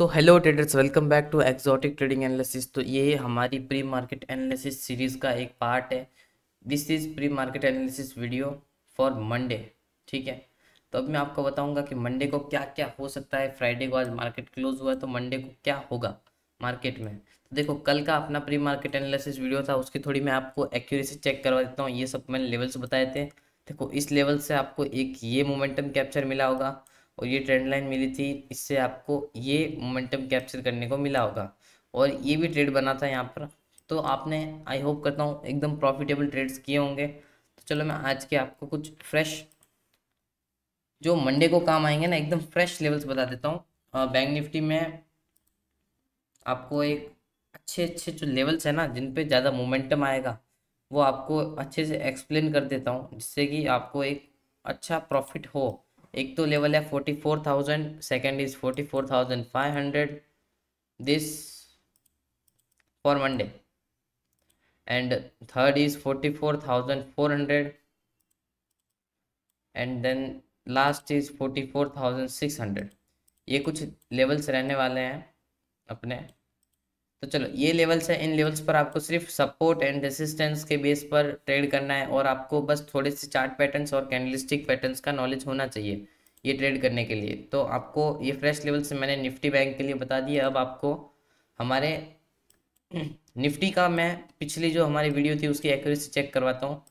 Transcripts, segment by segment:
so hello traders welcome back to exotic trading analysis तो ये हमारी प्री मार्केट एनालिसिस सीरीज़ का एक पार्ट है this is pre market analysis video for Monday ठीक है तो अब मैं आपको बताऊंगा कि मंडे को क्या क्या हो सकता है फ्राइडे को आज मार्केट क्लोज हुआ है तो मंडे को क्या होगा मार्केट में तो देखो कल का अपना प्री मार्केट एनालिसिस वीडियो था उसकी थोड़ी मैं आपको एक्यूरेसी चेक करवा देता हूँ ये सब मैंने लेवल्स बताए थे देखो इस लेवल से आपको एक ये मोमेंटम कैप्चर मिला होगा और ये ट्रेंड लाइन मिली थी इससे आपको ये मोमेंटम कैप्चर करने को मिला होगा और ये भी ट्रेड बना था यहाँ पर तो आपने आई होप करता हूँ एकदम प्रॉफिटेबल ट्रेड्स किए होंगे तो चलो मैं आज के आपको कुछ फ्रेश जो मंडे को काम आएंगे ना एकदम फ्रेश लेवल्स बता देता हूँ बैंक निफ्टी में आपको एक अच्छे अच्छे जो लेवल्स है ना जिन पे ज़्यादा मोमेंटम आएगा वो आपको अच्छे से एक्सप्लेन कर देता हूँ जिससे कि आपको एक अच्छा प्रॉफिट हो एक तो लेवल है forty four thousand second is forty four thousand five hundred this for Monday and third is forty four thousand four hundred and then last is forty four thousand six hundred ये कुछ levels रहने वाले हैं अपने तो चलो ये levels है इन लेवल्स पर आपको सिर्फ सपोर्ट एंड रेसिस्टेंस के बेस पर ट्रेड करना है और आपको बस थोड़े से चार्ट पैटर्न्स और कैंडलिस्टिक पैटर्न्स का नॉलेज होना चाहिए ये ट्रेड करने के लिए तो आपको ये फ्रेश लेवल से मैंने निफ्टी बैंक के लिए बता दिया अब आपको हमारे निफ्टी का मैं पिछली जो हमारी वीडियो थी उसकी एक्यूरेसी चेक करवाता हूँ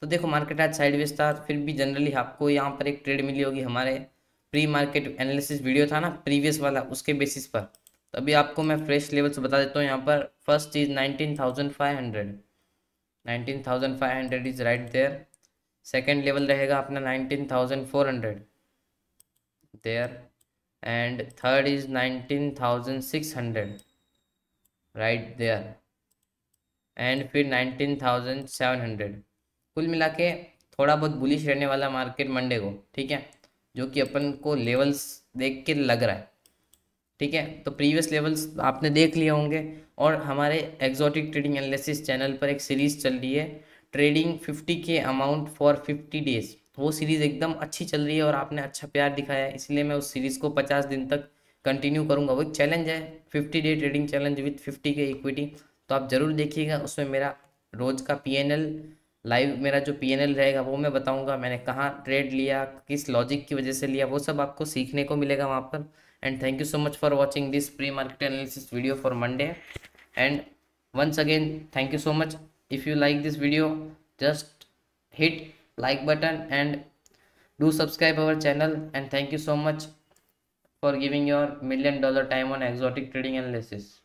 तो देखो मार्केट आज साइडवेज था फिर भी जनरली आपको यहाँ पर एक ट्रेड मिली होगी हमारे प्री मार्केट एनालिसिस वीडियो था ना प्रीवियस वाला उसके बेसिस पर तो अभी आपको मैं फ्रेश लेवल्स बता देता हूँ यहाँ पर फर्स्ट चीज़ nineteen thousand five hundred nineteen thousand five hundred is right there second level रहेगा अपना nineteen thousand four hundred there and third is nineteen thousand six hundred right there and फिर nineteen thousand seven hundred कुल मिला के थोड़ा बहुत bullish रहने वाला मार्केट मंडे को ठीक है जो कि अपन को लेवल्स देख के लग रहा है ठीक है तो प्रीवियस लेवल्स आपने देख लिए होंगे और हमारे एग्जॉटिक ट्रेडिंग एनालिसिस चैनल पर एक सीरीज़ चल रही है trading fifty K amount for fifty days वो सीरीज़ एकदम अच्छी चल रही है और आपने अच्छा प्यार दिखाया है इसलिए मैं उस सीरीज़ को पचास दिन तक कंटिन्यू करूँगा वो एक चैलेंज है fifty day trading challenge with fifty K equity तो आप ज़रूर देखिएगा उसमें मेरा रोज़ का पी लाइव मेरा जो पी रहेगा वो मैं बताऊँगा मैंने कहाँ ट्रेड लिया किस लॉजिक की वजह से लिया वो सब आपको सीखने को मिलेगा वहाँ पर and thank you so much for watching this pre-market analysis video for monday and once again thank you so much if you like this video just hit like button and do subscribe our channel and thank you so much for giving your million dollar time on exotic trading analysis